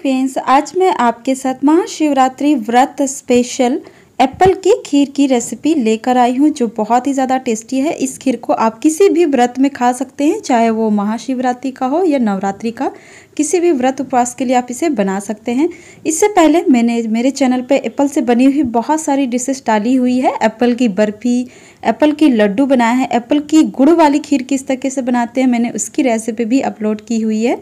friends आज मैं आपके साथ महाशिवरात्रि व्रत स्पेशल एप्पल की खीर की रेसिपी लेकर आई हूँ जो बहुत ही ज़्यादा टेस्टी है इस खीर को आप किसी भी व्रत में खा सकते हैं चाहे वो महाशिवरात्रि का हो या नवरात्रि का किसी भी व्रत उपवास के लिए आप इसे बना सकते हैं इससे पहले मैंने मेरे चैनल पे एप्पल से बनी हुई बहुत सारी डिशेस डाली हुई है एप्पल की बर्फ़ी एप्पल की लड्डू बनाया है एप्पल की गुड़ वाली खीर किस तरीके से बनाते हैं मैंने उसकी रेसिपी भी अपलोड की हुई है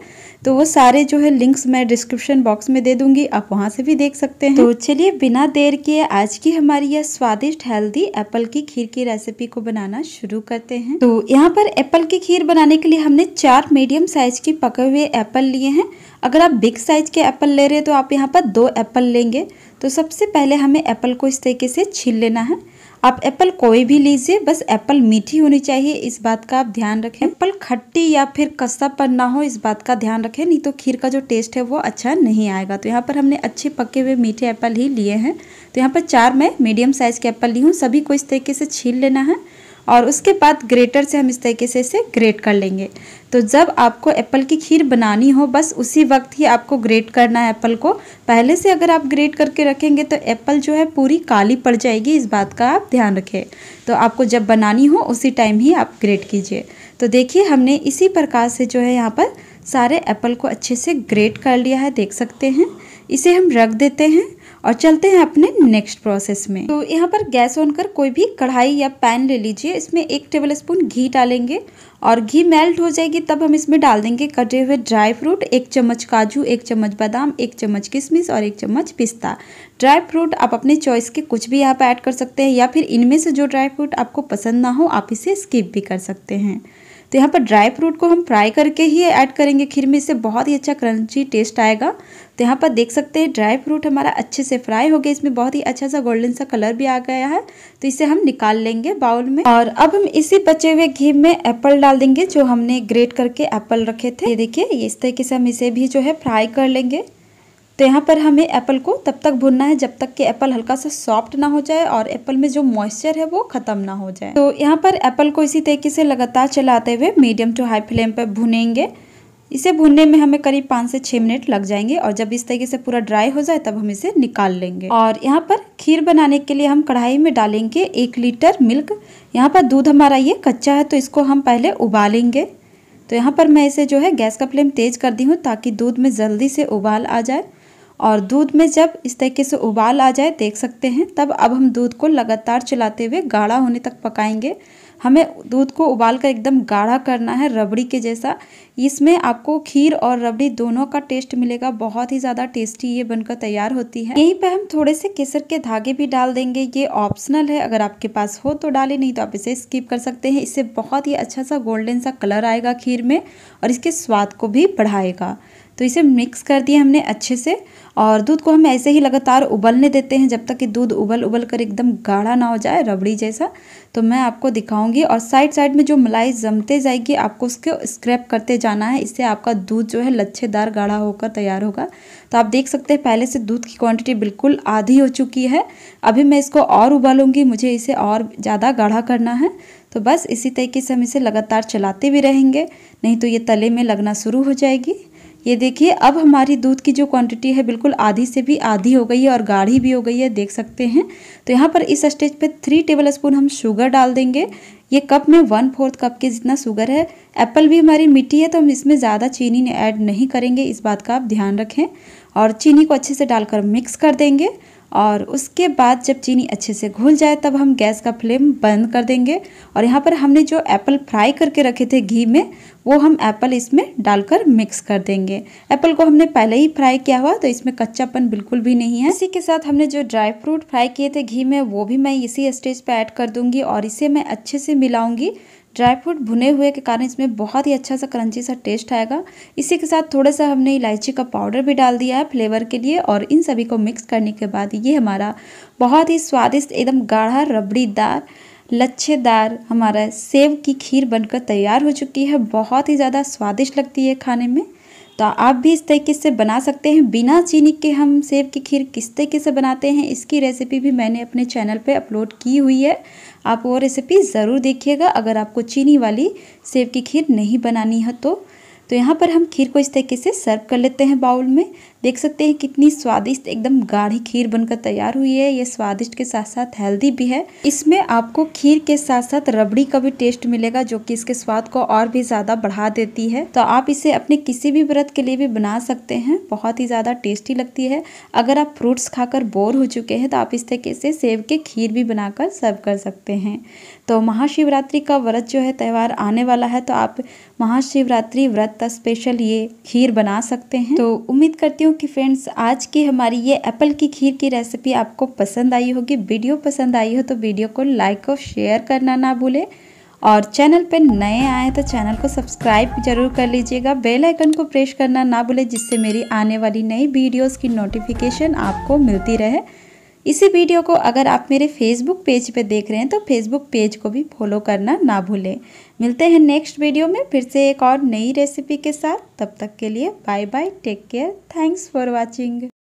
तो वो सारे जो है लिंक्स मैं डिस्क्रिप्शन बॉक्स में दे दूंगी आप वहाँ से भी देख सकते हैं तो चलिए बिना देर के आज की हमारी यह स्वादिष्ट हेल्दी एप्पल की खीर की रेसिपी को बनाना शुरू करते हैं तो यहाँ पर एप्पल की खीर बनाने के लिए हमने चार मीडियम साइज के पके हुए एप्पल लिए हैं अगर आप बिग साइज के एप्पल ले रहे हैं तो आप यहाँ पर दो एप्पल लेंगे तो सबसे पहले हमें एप्पल को इस तरीके से छील लेना है आप एप्पल कोई भी लीजिए बस एप्पल मीठी होनी चाहिए इस बात का आप ध्यान रखें एप्पल खट्टी या फिर पर ना हो इस बात का ध्यान रखें नहीं तो खीर का जो टेस्ट है वो अच्छा नहीं आएगा तो यहाँ पर हमने अच्छे पके हुए मीठे एप्पल ही लिए हैं तो यहाँ पर चार मैं मीडियम साइज़ के एप्पल ली हूँ सभी को इस तरीके से छील लेना है और उसके बाद ग्रेटर से हम इस तरीके से इसे ग्रेट कर लेंगे तो जब आपको एप्पल की खीर बनानी हो बस उसी वक्त ही आपको ग्रेट करना है एप्पल को पहले से अगर आप ग्रेट करके रखेंगे तो एप्पल जो है पूरी काली पड़ जाएगी इस बात का आप ध्यान रखें तो आपको जब बनानी हो उसी टाइम ही आप ग्रेट कीजिए तो देखिए हमने इसी प्रकार से जो है यहाँ पर सारे एप्पल को अच्छे से ग्रेट कर लिया है देख सकते हैं इसे हम रख देते हैं और चलते हैं अपने नेक्स्ट प्रोसेस में तो यहाँ पर गैस ऑन कर कोई भी कढ़ाई या पैन ले लीजिए इसमें एक टेबल स्पून घी डालेंगे और घी मेल्ट हो जाएगी तब हम इसमें डाल देंगे कटे हुए ड्राई फ्रूट एक चम्मच काजू एक चम्मच बादाम एक चम्मच किशमिश और एक चम्मच पिस्ता ड्राई फ्रूट आप अपने चॉइस के कुछ भी यहाँ पर ऐड कर सकते हैं या फिर इनमें से जो ड्राई फ्रूट आपको पसंद ना हो आप इसे स्किप भी कर सकते हैं तो यहाँ पर ड्राई फ्रूट को हम फ्राई करके ही ऐड करेंगे खीर में इससे बहुत ही अच्छा क्रंची टेस्ट आएगा तो यहाँ पर देख सकते हैं ड्राई फ्रूट हमारा अच्छे से फ्राई हो गए इसमें बहुत ही अच्छा सा गोल्डन सा कलर भी आ गया है तो इसे हम निकाल लेंगे बाउल में और अब हम इसी बचे हुए घी में एप्पल डाल देंगे जो हमने ग्रेट करके एप्पल रखे थे ये देखिए इस तरीके से हम इसे भी जो है फ्राई कर लेंगे तो यहाँ पर हमें एप्पल को तब तक भुनना है जब तक कि एप्पल हल्का सा सॉफ्ट ना हो जाए और एप्पल में जो मॉइस्चर है वो खत्म ना हो जाए तो यहाँ पर एप्पल को इसी तरीके से लगातार चलाते हुए मीडियम टू हाई फ्लेम पर भुनेंगे इसे भूनने में हमें करीब पाँच से छः मिनट लग जाएंगे और जब इस तरीके से पूरा ड्राई हो जाए तब हम इसे निकाल लेंगे और यहाँ पर खीर बनाने के लिए हम कढ़ाई में डालेंगे एक लीटर मिल्क यहाँ पर दूध हमारा ये कच्चा है तो इसको हम पहले उबालेंगे तो यहाँ पर मैं इसे जो है गैस का फ्लेम तेज़ कर दी हूँ ताकि दूध में जल्दी से उबाल आ जाए और दूध में जब इस तरीके से उबाल आ जाए देख सकते हैं तब अब हम दूध को लगातार चलाते हुए गाढ़ा होने तक पकाएंगे हमें दूध को उबाल कर एकदम गाढ़ा करना है रबड़ी के जैसा इसमें आपको खीर और रबड़ी दोनों का टेस्ट मिलेगा बहुत ही ज़्यादा टेस्टी ये बनकर तैयार होती है यहीं पे हम थोड़े से केसर के धागे भी डाल देंगे ये ऑप्शनल है अगर आपके पास हो तो डालें नहीं तो आप इसे स्किप कर सकते हैं इससे बहुत ही अच्छा सा गोल्डन सा कलर आएगा खीर में और इसके स्वाद को भी बढ़ाएगा तो इसे मिक्स कर दिया हमने अच्छे से और दूध को हम ऐसे ही लगातार उबलने देते हैं जब तक कि दूध उबल उबल कर एकदम गाढ़ा ना हो जाए रबड़ी जैसा तो मैं आपको दिखाऊंगी और साइड साइड में जो मलाई जमते जाएगी आपको उसको स्क्रैप करते जाना है इससे आपका दूध जो है लच्छेदार गाढ़ा होकर तैयार होगा तो आप देख सकते हैं पहले से दूध की क्वांटिटी बिल्कुल आधी हो चुकी है अभी मैं इसको और उबालूंगी मुझे इसे और ज़्यादा गाढ़ा करना है तो बस इसी तरीके से हम इसे लगातार चलाते भी रहेंगे नहीं तो ये तले में लगना शुरू हो जाएगी ये देखिए अब हमारी दूध की जो क्वांटिटी है बिल्कुल आधी से भी आधी हो गई है और गाढ़ी भी हो गई है देख सकते हैं तो यहाँ पर इस स्टेज पे थ्री टेबल स्पून हम शुगर डाल देंगे ये कप में वन फोर्थ कप के जितना शुगर है एप्पल भी हमारी मिट्टी है तो हम इसमें ज़्यादा चीनी ऐड नहीं करेंगे इस बात का आप ध्यान रखें और चीनी को अच्छे से डालकर मिक्स कर देंगे और उसके बाद जब चीनी अच्छे से घुल जाए तब हम गैस का फ्लेम बंद कर देंगे और यहाँ पर हमने जो एप्पल फ्राई करके रखे थे घी में वो हम एप्पल इसमें डालकर मिक्स कर देंगे एप्पल को हमने पहले ही फ्राई किया हुआ तो इसमें कच्चापन बिल्कुल भी नहीं है इसी के साथ हमने जो ड्राई फ्रूट फ्राई किए थे घी में वो भी मैं इसी स्टेज पर ऐड कर दूँगी और इसे मैं अच्छे से मिलाऊँगी ड्राई फ्रूट भुने हुए के कारण इसमें बहुत ही अच्छा सा क्रंची सा टेस्ट आएगा इसी के साथ थोड़ा सा हमने इलायची का पाउडर भी डाल दिया है फ्लेवर के लिए और इन सभी को मिक्स करने के बाद ये हमारा बहुत ही स्वादिष्ट एकदम गाढ़ा रबड़ीदार लच्छेदार हमारा सेब की खीर बनकर तैयार हो चुकी है बहुत ही ज़्यादा स्वादिष्ट लगती है खाने में तो आप भी इस तरीके से बना सकते हैं बिना चीनी के हम सेब की खीर किस तरीके से बनाते हैं इसकी रेसिपी भी मैंने अपने चैनल पे अपलोड की हुई है आप वो रेसिपी ज़रूर देखिएगा अगर आपको चीनी वाली सेब की खीर नहीं बनानी है तो तो यहाँ पर हम खीर को इस तरीके से सर्व कर लेते हैं बाउल में देख सकते हैं कितनी स्वादिष्ट एकदम गाढ़ी खीर बनकर तैयार हुई है ये स्वादिष्ट के साथ साथ हेल्दी भी है इसमें आपको खीर के साथ साथ रबड़ी का भी टेस्ट मिलेगा जो कि इसके स्वाद को और भी ज्यादा बढ़ा देती है तो आप इसे अपने किसी भी व्रत के लिए भी बना सकते हैं बहुत ही ज्यादा टेस्टी लगती है अगर आप फ्रूट्स खाकर बोर हो चुके हैं तो आप इस तरीके से सेब के खीर भी बनाकर सर्व कर सकते हैं तो महाशिवरात्रि का व्रत जो है त्यौहार आने वाला है तो आप महाशिवरात्रि व्रत स्पेशल ये खीर बना सकते हैं तो उम्मीद करती हूँ हूँ कि फ्रेंड्स आज की हमारी ये एप्पल की खीर की रेसिपी आपको पसंद आई होगी वीडियो पसंद आई हो तो वीडियो को लाइक और शेयर करना ना भूलें और चैनल पर नए आए तो चैनल को सब्सक्राइब जरूर कर लीजिएगा बेल आइकन को प्रेस करना ना भूलें जिससे मेरी आने वाली नई वीडियोस की नोटिफिकेशन आपको मिलती रहे इसी वीडियो को अगर आप मेरे फेसबुक पेज पे देख रहे हैं तो फेसबुक पेज को भी फॉलो करना ना भूलें मिलते हैं नेक्स्ट वीडियो में फिर से एक और नई रेसिपी के साथ तब तक के लिए bye bye take care thanks for watching